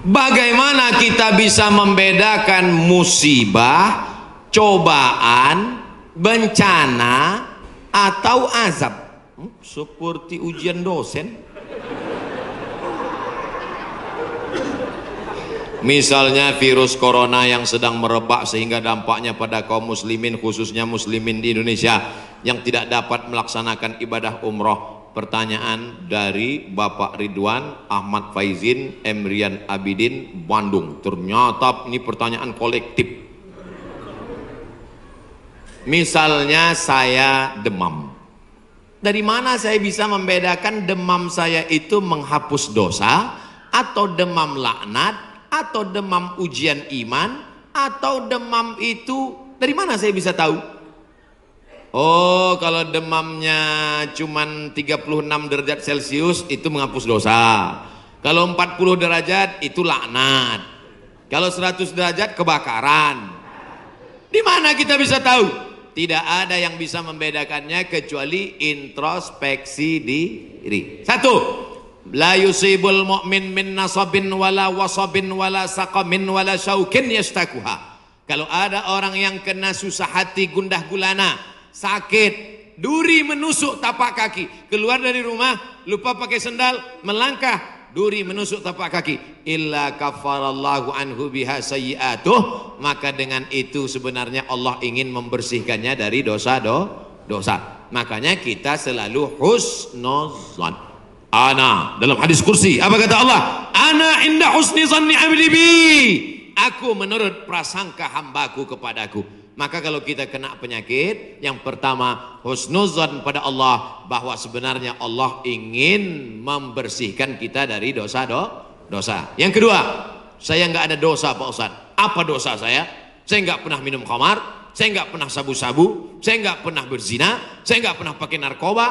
Bagaimana kita bisa membedakan musibah, cobaan, bencana, atau azab? Hmm, seperti ujian dosen. Misalnya virus corona yang sedang merebak sehingga dampaknya pada kaum muslimin khususnya muslimin di Indonesia yang tidak dapat melaksanakan ibadah umroh pertanyaan dari Bapak Ridwan Ahmad Faizin Emrian Abidin Bandung. Ternyata ini pertanyaan kolektif. Misalnya saya demam. Dari mana saya bisa membedakan demam saya itu menghapus dosa atau demam laknat atau demam ujian iman atau demam itu dari mana saya bisa tahu? Oh, kalau demamnya cuman 36 derajat Celcius itu menghapus dosa. Kalau 40 derajat itu laknat. Kalau 100 derajat kebakaran. Di mana kita bisa tahu? Tidak ada yang bisa membedakannya kecuali introspeksi diri. Satu, la yusibul mu'min min nasabin wala wasabin wala saqamin wala syaukin yastakuha. Kalau ada orang yang kena susah hati gundah gulana, sakit, duri menusuk tapak kaki. Keluar dari rumah, lupa pakai sendal, melangkah, duri menusuk tapak kaki. Illa kafarallahu anhu biha sayyi'atuh. Maka dengan itu sebenarnya Allah ingin membersihkannya dari dosa do, dosa. Makanya kita selalu husnuzan. Ana dalam hadis kursi. Apa kata Allah? Ana indah husni zanni abdi bi. Aku menurut prasangka hambaku kepadaku. Maka kalau kita kena penyakit, yang pertama husnuzan pada Allah bahwa sebenarnya Allah ingin membersihkan kita dari dosa do, dosa. Yang kedua, saya nggak ada dosa Pak Ustaz. Apa dosa saya? Saya nggak pernah minum khamar, saya nggak pernah sabu-sabu, saya nggak pernah berzina, saya nggak pernah pakai narkoba.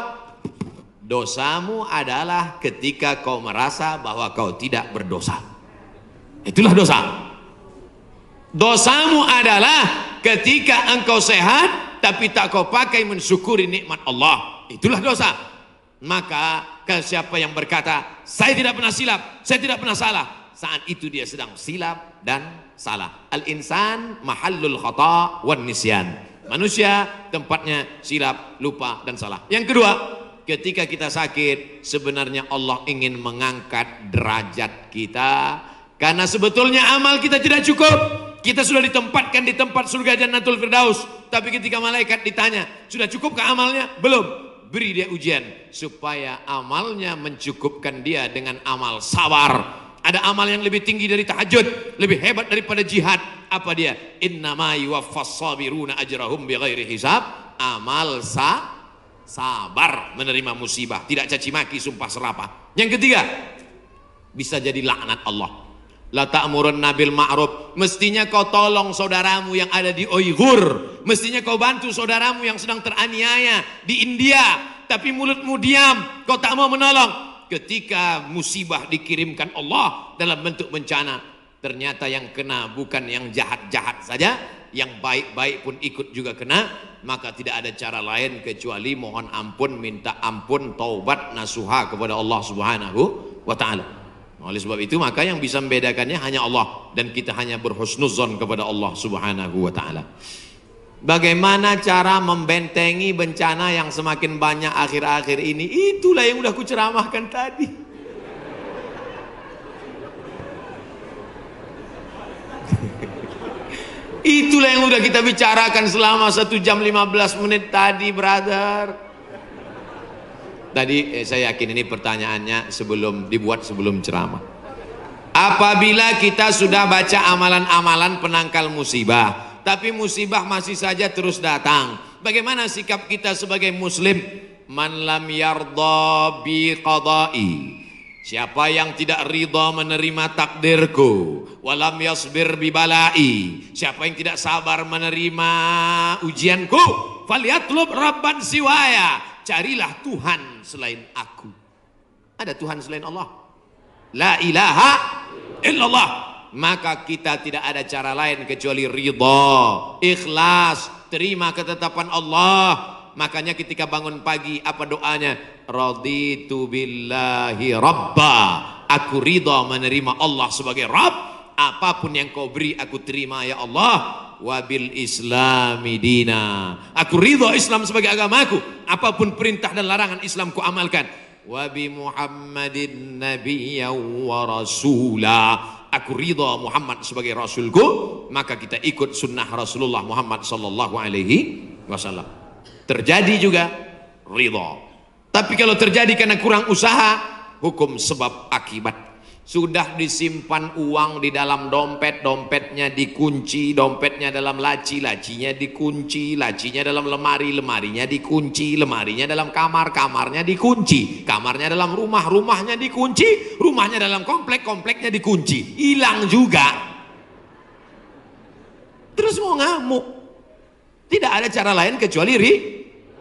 Dosamu adalah ketika kau merasa bahwa kau tidak berdosa. Itulah dosa. Dosamu adalah ketika engkau sehat tapi tak kau pakai mensyukuri nikmat Allah, itulah dosa. Maka kalau siapa yang berkata, saya tidak pernah silap, saya tidak pernah salah, saat itu dia sedang silap dan salah. Al-insan mahallul khata wan nisyan. Manusia tempatnya silap, lupa dan salah. Yang kedua, ketika kita sakit, sebenarnya Allah ingin mengangkat derajat kita karena sebetulnya amal kita tidak cukup. Kita sudah ditempatkan di tempat surga Jannatul Firdaus. Tapi ketika malaikat ditanya, sudah cukup ke amalnya? Belum. Beri dia ujian. Supaya amalnya mencukupkan dia dengan amal sawar. Ada amal yang lebih tinggi dari tahajud. Lebih hebat daripada jihad. Apa dia? Innama yuwaffas sabiruna ajrahum bighairi hisab. Amal sa sabar menerima musibah. Tidak caci maki, sumpah serapah. Yang ketiga, bisa jadi laknat Allah. La ta'murun nabil ma'ruf. Mestinya kau tolong saudaramu yang ada di Uyghur. Mestinya kau bantu saudaramu yang sedang teraniaya di India. Tapi mulutmu diam, kau tak mau menolong. Ketika musibah dikirimkan Allah dalam bentuk bencana. Ternyata yang kena bukan yang jahat-jahat saja. Yang baik-baik pun ikut juga kena. Maka tidak ada cara lain kecuali mohon ampun, minta ampun, taubat, nasuha kepada Allah subhanahu wa ta'ala. Oleh sebab itu maka yang bisa membedakannya hanya Allah dan kita hanya berhusnuzon kepada Allah Subhanahu wa taala. Bagaimana cara membentengi bencana yang semakin banyak akhir-akhir ini? Itulah yang udah kuceramahkan tadi. Itulah yang udah kita bicarakan selama satu jam 15 menit tadi, brother. Tadi eh, saya yakin ini pertanyaannya sebelum dibuat sebelum ceramah. Apabila kita sudah baca amalan-amalan penangkal musibah, tapi musibah masih saja terus datang. Bagaimana sikap kita sebagai muslim? Man lam yardha bi qada'i. Siapa yang tidak ridha menerima takdirku, walam yasbir bibalai. Siapa yang tidak sabar menerima ujianku, falyatlub rabban siwaya carilah Tuhan selain aku. Ada Tuhan selain Allah. La ilaha illallah. Maka kita tidak ada cara lain kecuali ridho, ikhlas, terima ketetapan Allah. Makanya ketika bangun pagi apa doanya? Raditu billahi rabba. Aku ridho menerima Allah sebagai Rabb. Apapun yang kau beri aku terima ya Allah wabil islami dina. Aku ridho Islam sebagai agamaku. Apapun perintah dan larangan Islam ku amalkan. Wabi Muhammadin Nabiya wa rasulah. Aku ridho Muhammad sebagai rasulku. Maka kita ikut sunnah Rasulullah Muhammad sallallahu alaihi wasallam. Terjadi juga ridho. Tapi kalau terjadi karena kurang usaha, hukum sebab akibat sudah disimpan uang di dalam dompet, dompetnya dikunci, dompetnya dalam laci, lacinya dikunci, lacinya dalam lemari, lemarinya dikunci, lemarinya dalam kamar, kamarnya dikunci, kamarnya dalam rumah, rumahnya dikunci, rumahnya dalam komplek, kompleknya dikunci, hilang juga. Terus mau ngamuk. Tidak ada cara lain kecuali ri,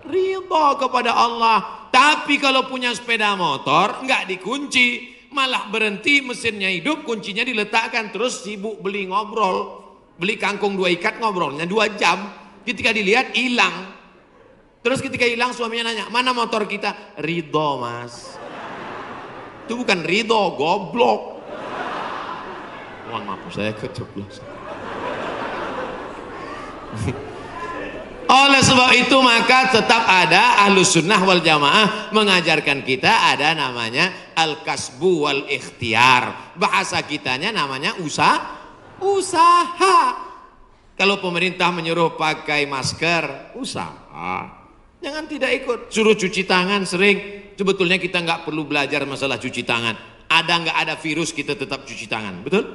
ridho kepada Allah. Tapi kalau punya sepeda motor, nggak dikunci, malah berhenti mesinnya hidup kuncinya diletakkan terus sibuk beli ngobrol beli kangkung dua ikat ngobrolnya dua jam ketika dilihat hilang terus ketika hilang suaminya nanya mana motor kita Ridho mas itu bukan Ridho goblok mohon maaf saya keceplosan oleh sebab itu maka tetap ada ahlu sunnah wal jamaah mengajarkan kita ada namanya al-kasbu wal ikhtiar. Bahasa kitanya namanya usaha. Usaha. Kalau pemerintah menyuruh pakai masker, usaha. Jangan tidak ikut. Suruh cuci tangan sering. Sebetulnya kita nggak perlu belajar masalah cuci tangan. Ada nggak ada virus kita tetap cuci tangan, betul?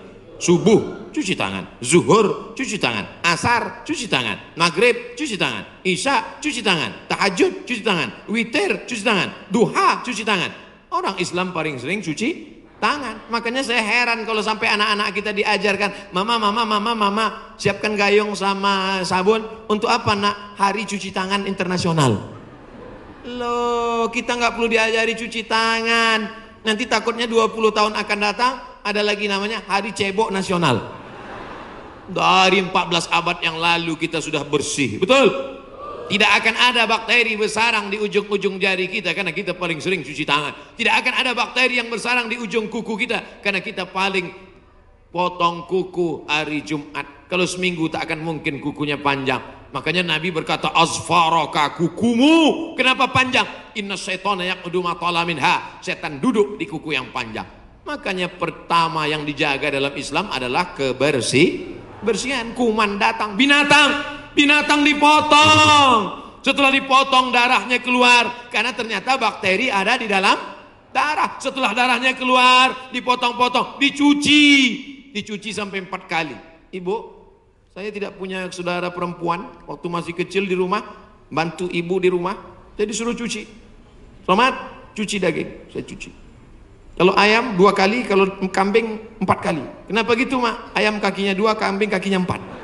Subuh cuci tangan, zuhur cuci tangan, asar cuci tangan, maghrib cuci tangan, isya cuci tangan, tahajud cuci tangan, witir cuci tangan, duha cuci tangan, Orang Islam paling sering cuci tangan. Makanya saya heran kalau sampai anak-anak kita diajarkan, "Mama, mama, mama, mama, siapkan gayung sama sabun untuk apa, Nak? Hari cuci tangan internasional." Loh, kita nggak perlu diajari cuci tangan. Nanti takutnya 20 tahun akan datang ada lagi namanya Hari Cebok Nasional. Dari 14 abad yang lalu kita sudah bersih, betul? Tidak akan ada bakteri bersarang di ujung-ujung jari kita karena kita paling sering cuci tangan. Tidak akan ada bakteri yang bersarang di ujung kuku kita karena kita paling potong kuku hari Jumat. Kalau seminggu tak akan mungkin kukunya panjang. Makanya Nabi berkata asfaraka kukumu. Kenapa panjang? Inna syaitana yaqudu minha. Setan duduk di kuku yang panjang. Makanya pertama yang dijaga dalam Islam adalah kebersihan. bersihan kuman datang binatang binatang dipotong. Setelah dipotong darahnya keluar karena ternyata bakteri ada di dalam darah. Setelah darahnya keluar, dipotong-potong, dicuci, dicuci sampai empat kali. Ibu, saya tidak punya saudara perempuan waktu masih kecil di rumah, bantu ibu di rumah, jadi suruh cuci. Selamat, cuci daging, saya cuci. Kalau ayam dua kali, kalau kambing empat kali. Kenapa gitu mak? Ayam kakinya dua, kambing kakinya empat.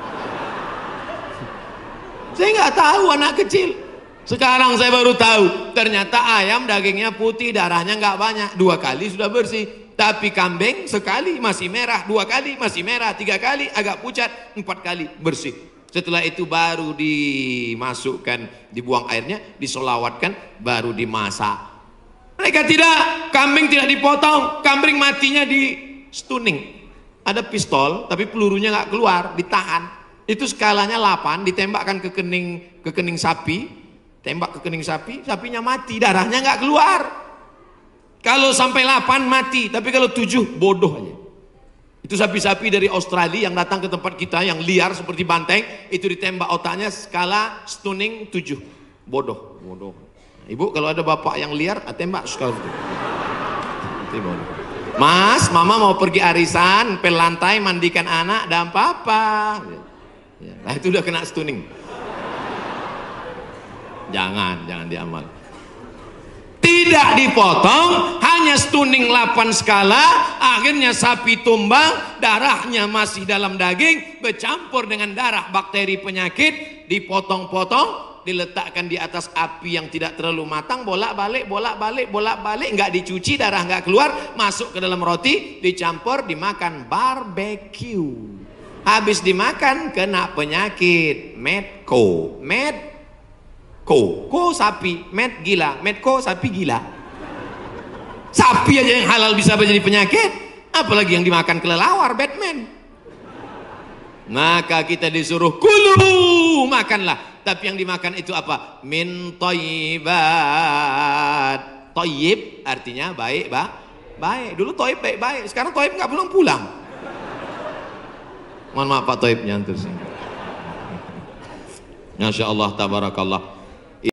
Saya nggak tahu anak kecil. Sekarang saya baru tahu, ternyata ayam dagingnya putih, darahnya nggak banyak, dua kali sudah bersih. Tapi kambing sekali masih merah, dua kali masih merah, tiga kali agak pucat, empat kali bersih. Setelah itu baru dimasukkan, dibuang airnya, disolawatkan, baru dimasak. Mereka tidak, kambing tidak dipotong, kambing matinya di stunning. Ada pistol, tapi pelurunya nggak keluar, ditahan itu skalanya 8 ditembakkan ke kening ke kening sapi tembak ke kening sapi sapinya mati darahnya nggak keluar kalau sampai 8 mati tapi kalau 7 bodoh aja itu sapi-sapi dari Australia yang datang ke tempat kita yang liar seperti banteng itu ditembak otaknya skala stunning 7 bodoh bodoh ibu kalau ada bapak yang liar ah, tembak skala itu Mas, mama mau pergi arisan, pelantai, mandikan anak, dan papa. Nah, itu udah kena stunning. Jangan, jangan diamal. Tidak dipotong, hanya stunning 8 skala, akhirnya sapi tumbang, darahnya masih dalam daging, bercampur dengan darah bakteri penyakit, dipotong-potong, diletakkan di atas api yang tidak terlalu matang, bolak-balik, bolak-balik, bolak-balik, nggak dicuci, darah nggak keluar, masuk ke dalam roti, dicampur, dimakan, barbecue. Habis dimakan kena penyakit medco. Medco. Ko sapi, med gila, medco sapi gila. Sapi aja yang halal bisa menjadi penyakit, apalagi yang dimakan kelelawar Batman. Maka kita disuruh kulu makanlah. Tapi yang dimakan itu apa? Min toibat. Toyib artinya baik, ba? Baik. Dulu toib baik-baik. Sekarang toib gak belum pulang. Mohon maaf Pak Toib nyantur sih. Masya Allah, tabarakallah.